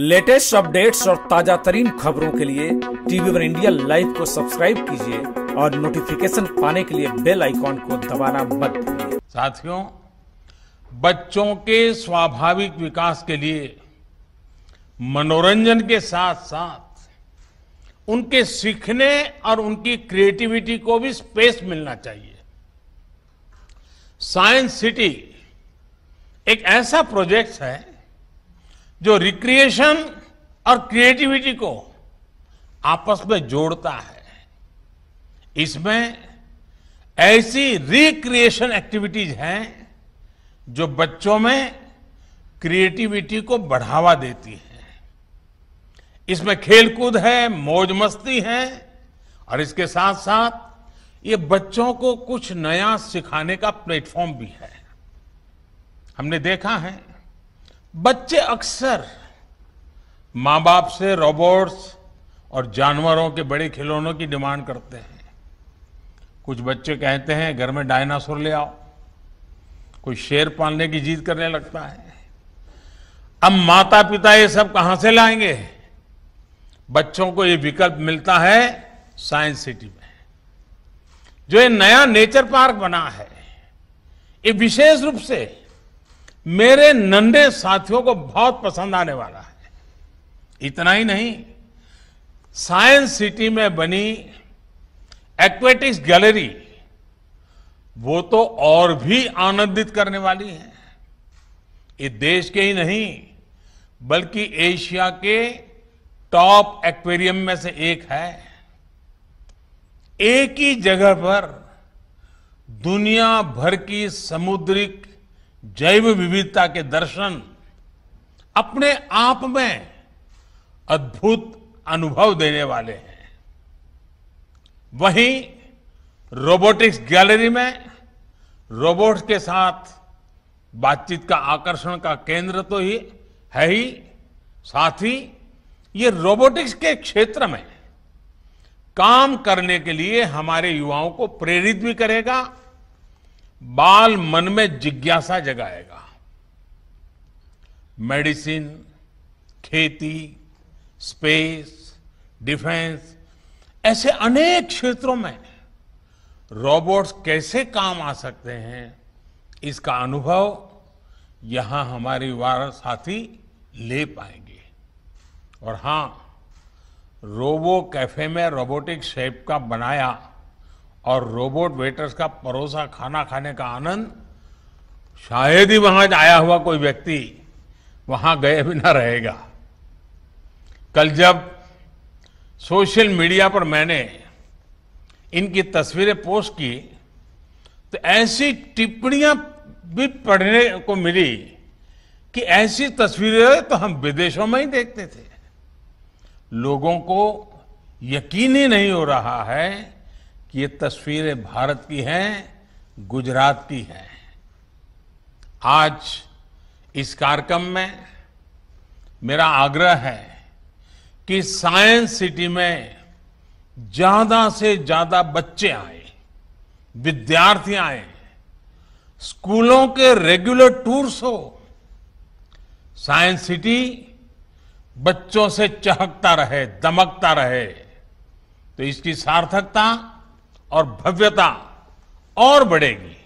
latest updates और ताजा तरीन खबरों के लिए टीवी वन इंडिया लाइव को सब्सक्राइब कीजिए और नोटिफिकेशन पाने के लिए बेल आइकॉन को दबाना मत भूलिए साथियों बच्चों के स्वाभाविक विकास के लिए मनोरंजन के साथ साथ उनके सीखने और उनकी क्रिएटिविटी को भी स्पेस मिलना चाहिए साइंस सिटी एक ऐसा प्रोजेक्ट है जो रिक्रिएशन और क्रिएटिविटी को आपस में जोड़ता है इसमें ऐसी रिक्रिएशन एक्टिविटीज हैं जो बच्चों में क्रिएटिविटी को बढ़ावा देती है इसमें खेलकूद है मौज मस्ती है और इसके साथ साथ ये बच्चों को कुछ नया सिखाने का प्लेटफॉर्म भी है हमने देखा है बच्चे अक्सर मां बाप से रोबोट्स और जानवरों के बड़े खिलौनों की डिमांड करते हैं कुछ बच्चे कहते हैं घर में डायनासोर ले आओ कोई शेर पालने की जीत करने लगता है अब माता पिता ये सब कहां से लाएंगे बच्चों को ये विकल्प मिलता है साइंस सिटी में जो ये नया नेचर पार्क बना है ये विशेष रूप से मेरे नन्हे साथियों को बहुत पसंद आने वाला है इतना ही नहीं साइंस सिटी में बनी एक्वेटिक्स गैलरी वो तो और भी आनंदित करने वाली है ये देश के ही नहीं बल्कि एशिया के टॉप एक्वेरियम में से एक है एक ही जगह पर दुनिया भर की समुद्री जैव विविधता के दर्शन अपने आप में अद्भुत अनुभव देने वाले हैं वहीं रोबोटिक्स गैलरी में रोबोट्स के साथ बातचीत का आकर्षण का केंद्र तो ही है ही साथ ही ये रोबोटिक्स के क्षेत्र में काम करने के लिए हमारे युवाओं को प्रेरित भी करेगा बाल मन में जिज्ञासा जगाएगा मेडिसिन खेती स्पेस डिफेंस ऐसे अनेक क्षेत्रों में रोबोट्स कैसे काम आ सकते हैं इसका अनुभव यहां हमारे वार साथी ले पाएंगे और हां रोबो कैफे में रोबोटिक शेप का बनाया और रोबोट वेटर्स का परोसा खाना खाने का आनंद शायद ही वहां आया हुआ कोई व्यक्ति वहां गए बिना रहेगा कल जब सोशल मीडिया पर मैंने इनकी तस्वीरें पोस्ट की तो ऐसी टिप्पणियां भी पढ़ने को मिली कि ऐसी तस्वीरें तो हम विदेशों में ही देखते थे लोगों को यकीन ही नहीं हो रहा है कि ये तस्वीरें भारत की हैं गुजरात की हैं आज इस कार्यक्रम में मेरा आग्रह है कि साइंस सिटी में ज्यादा से ज्यादा बच्चे आए विद्यार्थी आए स्कूलों के रेगुलर टूर्स हो साइंस सिटी बच्चों से चहकता रहे दमकता रहे तो इसकी सार्थकता और भव्यता और बढ़ेगी